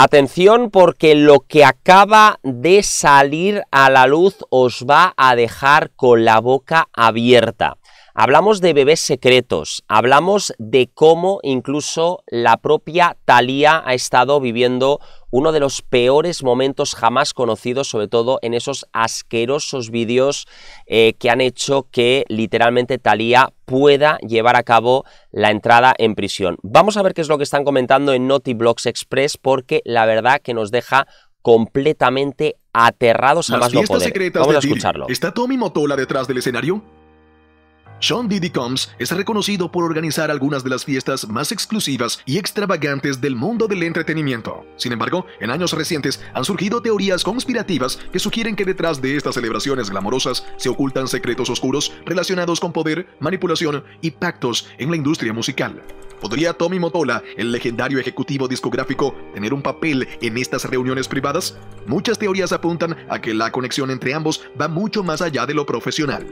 Atención porque lo que acaba de salir a la luz os va a dejar con la boca abierta. Hablamos de bebés secretos, hablamos de cómo incluso la propia Thalía ha estado viviendo uno de los peores momentos jamás conocidos, sobre todo en esos asquerosos vídeos eh, que han hecho que literalmente Thalía pueda llevar a cabo la entrada en prisión. Vamos a ver qué es lo que están comentando en Blocks Express porque la verdad que nos deja completamente aterrados a más no poder. Vamos a escucharlo. ¿Está Tommy Motola detrás del escenario? Sean Diddy Combs es reconocido por organizar algunas de las fiestas más exclusivas y extravagantes del mundo del entretenimiento. Sin embargo, en años recientes han surgido teorías conspirativas que sugieren que detrás de estas celebraciones glamorosas se ocultan secretos oscuros relacionados con poder, manipulación y pactos en la industria musical. ¿Podría Tommy Motola, el legendario ejecutivo discográfico, tener un papel en estas reuniones privadas? Muchas teorías apuntan a que la conexión entre ambos va mucho más allá de lo profesional.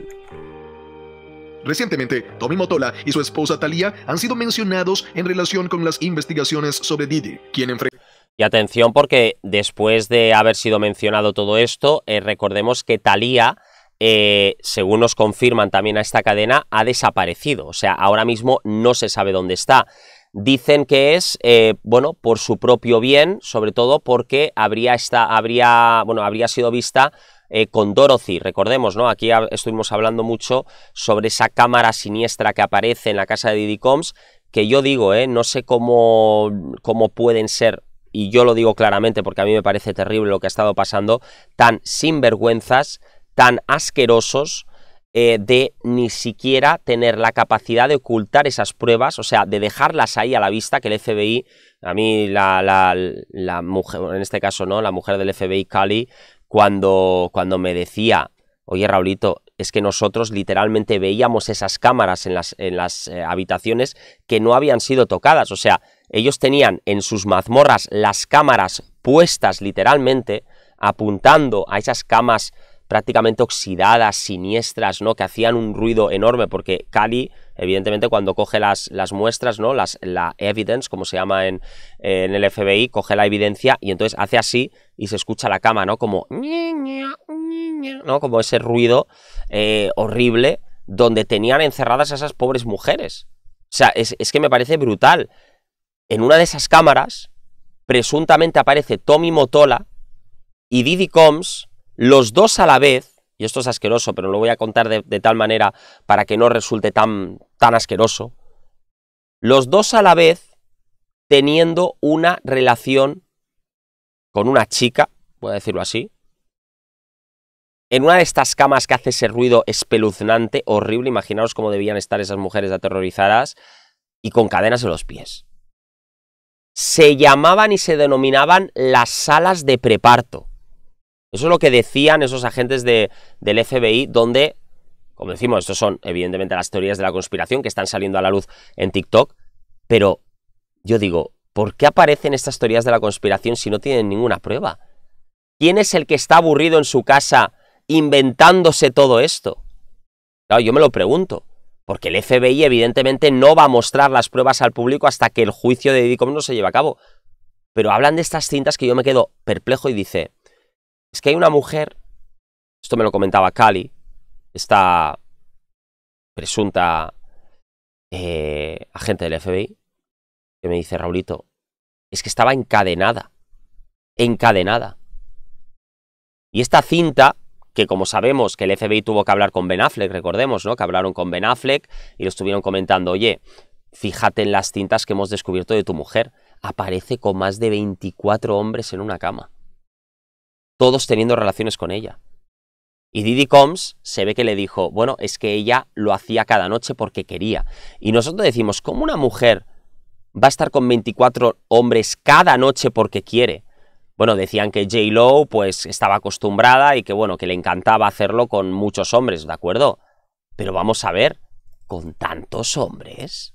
Recientemente, Tommy Motola y su esposa Thalía han sido mencionados en relación con las investigaciones sobre Didi, quien enfrenta. Y atención porque después de haber sido mencionado todo esto, eh, recordemos que Thalía, eh, según nos confirman también a esta cadena, ha desaparecido. O sea, ahora mismo no se sabe dónde está. Dicen que es, eh, bueno, por su propio bien, sobre todo porque habría, esta, habría, bueno, habría sido vista eh, con Dorothy. Recordemos, ¿no? Aquí estuvimos hablando mucho sobre esa cámara siniestra que aparece en la casa de Diddy Combs, que yo digo, ¿eh? No sé cómo, cómo pueden ser y yo lo digo claramente porque a mí me parece terrible lo que ha estado pasando, tan sinvergüenzas, tan asquerosos, eh, de ni siquiera tener la capacidad de ocultar esas pruebas, o sea, de dejarlas ahí a la vista, que el FBI, a mí la, la, mujer, en este caso no, la mujer del FBI, Cali, cuando, cuando me decía, oye Raulito, es que nosotros literalmente veíamos esas cámaras en las, en las eh, habitaciones que no habían sido tocadas. O sea, ellos tenían en sus mazmorras las cámaras puestas literalmente, apuntando a esas camas prácticamente oxidadas, siniestras, ¿no? Que hacían un ruido enorme, porque Cali, evidentemente, cuando coge las, las muestras, ¿no? Las, la evidence, como se llama en, en, el FBI, coge la evidencia y entonces hace así y se escucha la cama, ¿no? Como, ¿no? Como ese ruido eh, horrible donde tenían encerradas a esas pobres mujeres. O sea, es, es que me parece brutal. En una de esas cámaras, presuntamente aparece Tommy Motola y Didi Combs, los dos a la vez, y esto es asqueroso, pero lo voy a contar de, tal manera para que no resulte tan, tan asqueroso, los dos a la vez teniendo una relación con una chica, voy a decirlo así, en una de estas camas que hace ese ruido espeluznante, horrible, imaginaos cómo debían estar esas mujeres aterrorizadas y con cadenas en los pies. Se llamaban y se denominaban las salas de preparto. Eso es lo que decían esos agentes de, del FBI, donde, como decimos, estos son evidentemente las teorías de la conspiración que están saliendo a la luz en TikTok, pero yo digo, ¿por qué aparecen estas teorías de la conspiración si no tienen ninguna prueba? ¿Quién es el que está aburrido en su casa inventándose todo esto? Claro, yo me lo pregunto. Porque el FBI evidentemente no va a mostrar las pruebas al público hasta que el juicio de Didicom no se lleve a cabo. Pero hablan de estas cintas que yo me quedo perplejo y dice, es que hay una mujer, esto me lo comentaba Cali, esta presunta eh, agente del FBI, que me dice, Raulito, es que estaba encadenada, encadenada. Y esta cinta, que como sabemos que el FBI tuvo que hablar con Ben Affleck, recordemos, ¿no? Que hablaron con Ben Affleck y lo estuvieron comentando, oye, fíjate en las cintas que hemos descubierto de tu mujer, aparece con más de 24 hombres en una cama todos teniendo relaciones con ella. Y Didi Combs se ve que le dijo, bueno, es que ella lo hacía cada noche porque quería. Y nosotros decimos, ¿cómo una mujer va a estar con 24 hombres cada noche porque quiere? Bueno, decían que J. Lowe pues estaba acostumbrada y que bueno, que le encantaba hacerlo con muchos hombres, ¿de acuerdo? Pero vamos a ver, ¿con tantos hombres?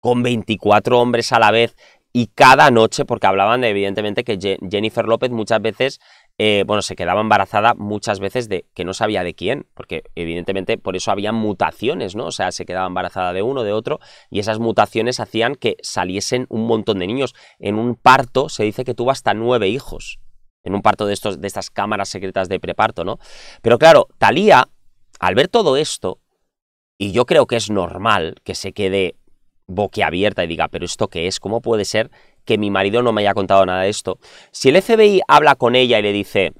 ¿Con 24 hombres a la vez y cada noche? Porque hablaban de, evidentemente que Jennifer López muchas veces eh, bueno, se quedaba embarazada muchas veces de que no sabía de quién, porque evidentemente por eso había mutaciones, ¿no? O sea, se quedaba embarazada de uno, de otro, y esas mutaciones hacían que saliesen un montón de niños. En un parto se dice que tuvo hasta nueve hijos, en un parto de, estos, de estas cámaras secretas de preparto, ¿no? Pero claro, Talía, al ver todo esto, y yo creo que es normal que se quede boquiabierta y diga, pero ¿esto qué es? ¿Cómo puede ser que mi marido no me haya contado nada de esto. Si el FBI habla con ella y le dice,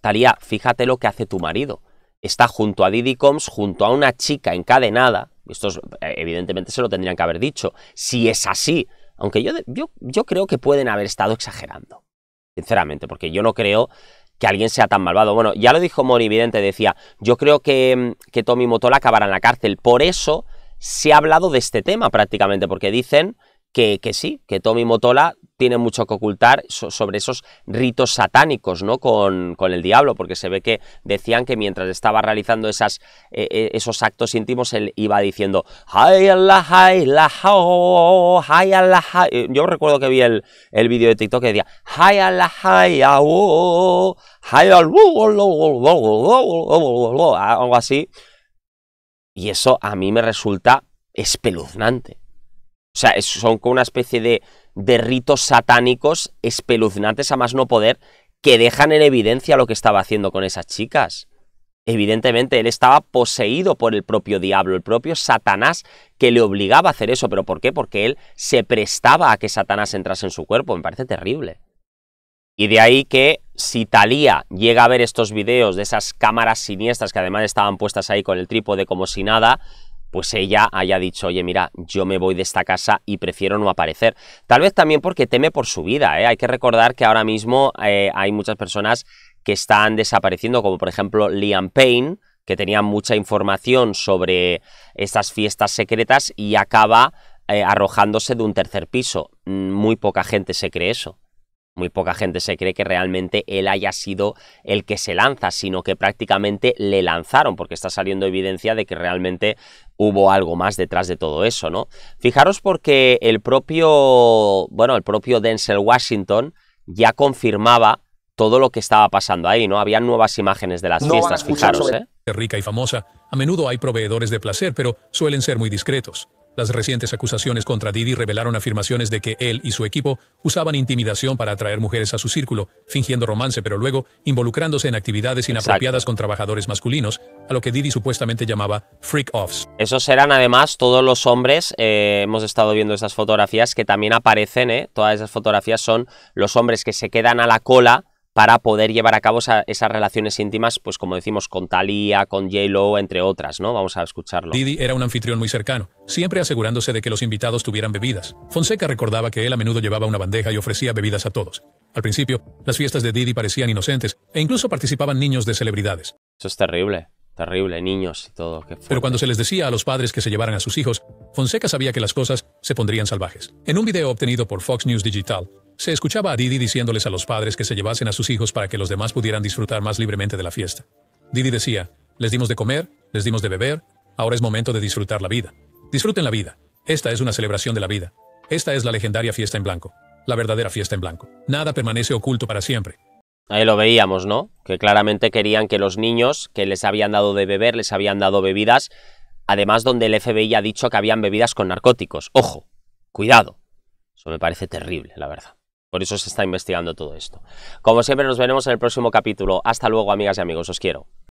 Talía, fíjate lo que hace tu marido. Está junto a Didi Combs, junto a una chica encadenada. Esto evidentemente se lo tendrían que haber dicho. Si es así, aunque yo, yo, creo que pueden haber estado exagerando, sinceramente, porque yo no creo que alguien sea tan malvado. Bueno, ya lo dijo Mori decía, yo creo que, mm, que Tommy Motola acabará en la cárcel. Por eso se ha hablado de este tema prácticamente, porque dicen que, sí, que Tommy Motola tiene mucho que ocultar sobre esos ritos satánicos ¿no? Con, el diablo, porque se ve que decían que mientras estaba realizando esas, esos actos íntimos, él iba diciendo, ay la la yo recuerdo que vi el, vídeo de TikTok que decía, algo así, y eso a mí me resulta espeluznante. O sea, son como una especie de, de ritos satánicos espeluznantes a más no poder que dejan en evidencia lo que estaba haciendo con esas chicas. Evidentemente, él estaba poseído por el propio diablo, el propio Satanás, que le obligaba a hacer eso. ¿Pero por qué? Porque él se prestaba a que Satanás entrase en su cuerpo. Me parece terrible. Y de ahí que si Talía llega a ver estos videos de esas cámaras siniestras que además estaban puestas ahí con el trípode como si nada, pues ella haya dicho, oye, mira, yo me voy de esta casa y prefiero no aparecer. Tal vez también porque teme por su vida. ¿eh? Hay que recordar que ahora mismo eh, hay muchas personas que están desapareciendo, como por ejemplo Liam Payne, que tenía mucha información sobre estas fiestas secretas y acaba eh, arrojándose de un tercer piso. Mm, muy poca gente se cree eso muy poca gente se cree que realmente él haya sido el que se lanza, sino que prácticamente le lanzaron, porque está saliendo evidencia de que realmente hubo algo más detrás de todo eso, ¿no? Fijaros porque el propio, bueno, el propio Denzel Washington ya confirmaba todo lo que estaba pasando ahí, ¿no? Había nuevas imágenes de las fiestas, fijaros, ¿eh? Rica y famosa, a menudo hay proveedores de placer, pero suelen ser muy discretos. Las recientes acusaciones contra Didi revelaron afirmaciones de que él y su equipo usaban intimidación para atraer mujeres a su círculo, fingiendo romance pero luego involucrándose en actividades inapropiadas con trabajadores masculinos, a lo que Didi supuestamente llamaba freak-offs. Esos eran además todos los hombres, eh, hemos estado viendo esas fotografías que también aparecen, eh, todas esas fotografías son los hombres que se quedan a la cola para poder llevar a cabo esas relaciones íntimas, pues como decimos, con Thalía, con J-Lo, entre otras, ¿no? Vamos a escucharlo. Didi era un anfitrión muy cercano, siempre asegurándose de que los invitados tuvieran bebidas. Fonseca recordaba que él a menudo llevaba una bandeja y ofrecía bebidas a todos. Al principio, las fiestas de Didi parecían inocentes e incluso participaban niños de celebridades. Eso es terrible. Terrible, niños y todo. Pero cuando se les decía a los padres que se llevaran a sus hijos, Fonseca sabía que las cosas se pondrían salvajes. En un video obtenido por Fox News Digital, se escuchaba a Didi diciéndoles a los padres que se llevasen a sus hijos para que los demás pudieran disfrutar más libremente de la fiesta. Didi decía, les dimos de comer, les dimos de beber, ahora es momento de disfrutar la vida. Disfruten la vida. Esta es una celebración de la vida. Esta es la legendaria fiesta en blanco. La verdadera fiesta en blanco. Nada permanece oculto para siempre. Ahí lo veíamos, ¿no? Que claramente querían que los niños que les habían dado de beber, les habían dado bebidas, además donde el FBI ha dicho que habían bebidas con narcóticos. Ojo, cuidado. Eso me parece terrible, la verdad. Por eso se está investigando todo esto. Como siempre, nos veremos en el próximo capítulo. Hasta luego, amigas y amigos. Os quiero.